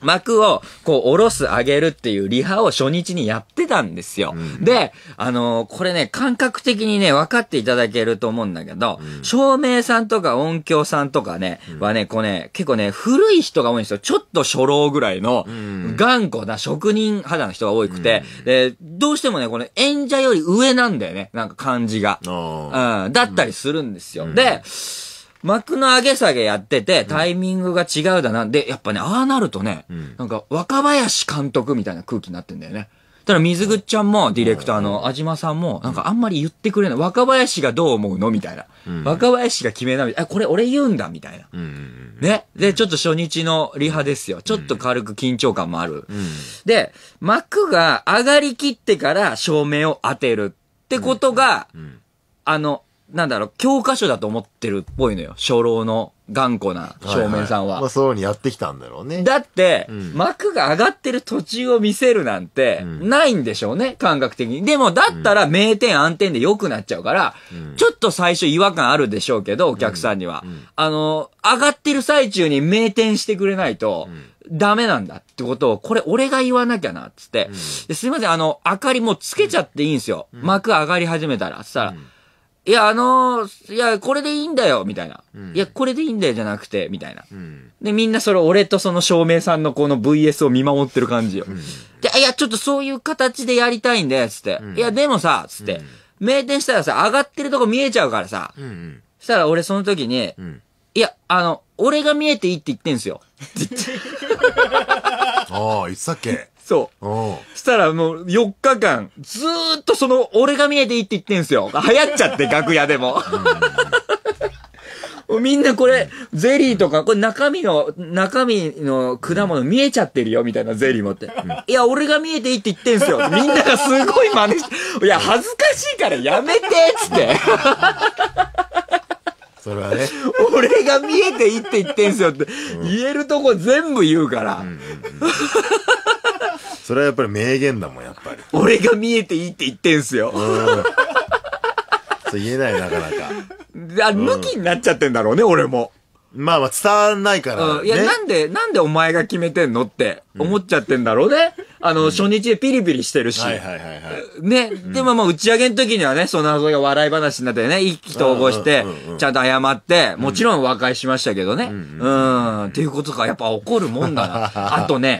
幕をこう下ろす上げるっていうリハを初日にやってたんですよ。うん、で、あのー、これね、感覚的にね、分かっていただけると思うんだけど、うん、照明さんとか音響さんとかね、うん、はね、こうね、結構ね、古い人が多いんですよ。ちょっと初老ぐらいの、頑固な職人肌の人が多くて、で、どうしてもね、この演者より上なんだよね、なんか感じが。うん、だったりするんですよ。で、幕の上げ下げやってて、タイミングが違うだなんで、やっぱね、ああなるとね、うん、なんか若林監督みたいな空気になってんだよね。ただ水口ちゃんも、ディレクターの安島さんも、なんかあんまり言ってくれない。若林がどう思うのみたいな、うん。若林が決めなみたいな。これ俺言うんだみたいな、うん。ね。で、ちょっと初日のリハですよ。ちょっと軽く緊張感もある。うん、で、幕が上がりきってから照明を当てるってことが、あの、なんだろう、教科書だと思ってるっぽいのよ。初老の頑固な正面さんは。はいはい、まあそういうにやってきたんだろうね。だって、うん、幕が上がってる途中を見せるなんて、ないんでしょうね、うん、感覚的に。でも、だったら名店、暗店で良くなっちゃうから、うん、ちょっと最初違和感あるでしょうけど、お客さんには。あの、上がってる最中に名店してくれないと、ダメなんだってことを、これ俺が言わなきゃな、つって。すいません、あの、明かりもつけちゃっていいんですよ。幕上がり始めたら。つったら、いや、あのー、いや、これでいいんだよ、みたいな。うん、いや、これでいいんだよ、じゃなくて、みたいな。うん、で、みんなそれ、俺とその照明さんのこの VS を見守ってる感じよ。うん、で、いや、ちょっとそういう形でやりたいんだよ、つって。いや、でもさ、つって、名店したらさ、上がってるとこ見えちゃうからさ、うんうん、したら俺その時に、うん、いや、あの、俺が見えていいって言ってんすよ。ああ、言ってたっけそう。したらもう4日間、ずーっとその、俺が見えていいって言ってんすよ。流行っちゃって、楽屋でも。みんなこれ、ゼリーとか、これ中身の、中身の果物見えちゃってるよ、みたいなゼリー持って。いや、俺が見えていいって言ってんすよ。みんながすごい真似して、いや、恥ずかしいからやめてつって。それはね。俺が見えていいって言ってんすよって、言えるとこ全部言うから。うんうんうんそれはやっぱり名言だもん、やっぱり。俺が見えていいって言ってんすよ。うん。そう言えない、なかなか。あ、向きになっちゃってんだろうね、俺も。まあまあ伝わんないから、ね。うん。いや、なんで、なんでお前が決めてんのって思っちゃってんだろうね。あの、初日でピリピリしてるし。はいはいはいはい。ね。でもまあ打ち上げの時にはね、その謎が笑い話になってね、一気投合してちゃんと謝って、もちろん和解しましたけどね。うん。っていうことかやっぱ怒るもんだな。あとね、